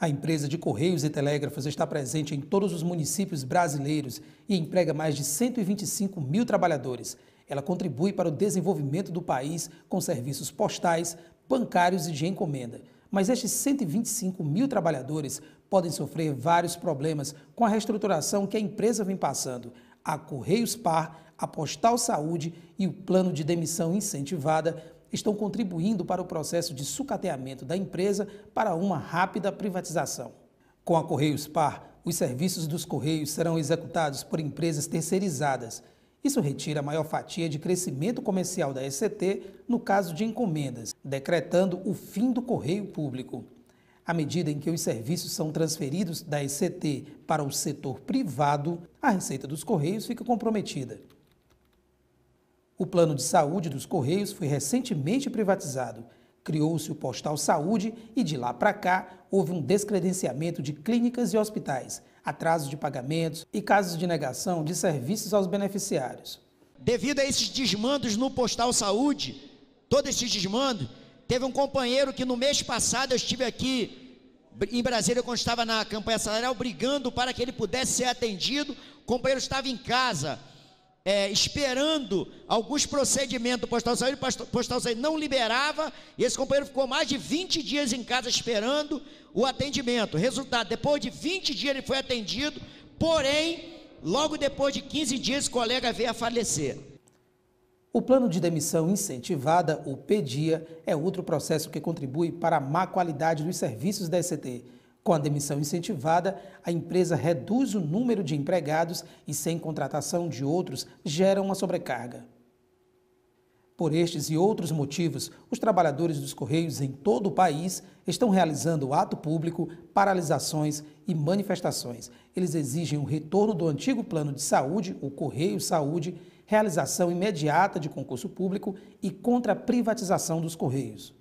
A empresa de Correios e Telégrafos está presente em todos os municípios brasileiros e emprega mais de 125 mil trabalhadores. Ela contribui para o desenvolvimento do país com serviços postais, bancários e de encomenda. Mas estes 125 mil trabalhadores podem sofrer vários problemas com a reestruturação que a empresa vem passando. A Correios Par, a Postal Saúde e o plano de demissão incentivada estão contribuindo para o processo de sucateamento da empresa para uma rápida privatização. Com a Correios Par, os serviços dos Correios serão executados por empresas terceirizadas. Isso retira a maior fatia de crescimento comercial da ECT no caso de encomendas, decretando o fim do correio público. À medida em que os serviços são transferidos da ECT para o setor privado, a receita dos Correios fica comprometida. O plano de saúde dos Correios foi recentemente privatizado. Criou-se o Postal Saúde e de lá para cá houve um descredenciamento de clínicas e hospitais, atrasos de pagamentos e casos de negação de serviços aos beneficiários. Devido a esses desmandos no Postal Saúde, todo esse desmando, teve um companheiro que no mês passado eu estive aqui em Brasília, quando estava na campanha salarial, brigando para que ele pudesse ser atendido. O companheiro estava em casa é, esperando alguns procedimentos do postal saúde, o postal, postal saúde não liberava, e esse companheiro ficou mais de 20 dias em casa esperando o atendimento. Resultado, depois de 20 dias ele foi atendido, porém, logo depois de 15 dias, o colega veio a falecer. O plano de demissão incentivada, o PDIA, é outro processo que contribui para a má qualidade dos serviços da ECT. Com a demissão incentivada, a empresa reduz o número de empregados e, sem contratação de outros, gera uma sobrecarga. Por estes e outros motivos, os trabalhadores dos Correios em todo o país estão realizando ato público, paralisações e manifestações. Eles exigem o retorno do antigo plano de saúde, o Correio Saúde, realização imediata de concurso público e contra a privatização dos Correios.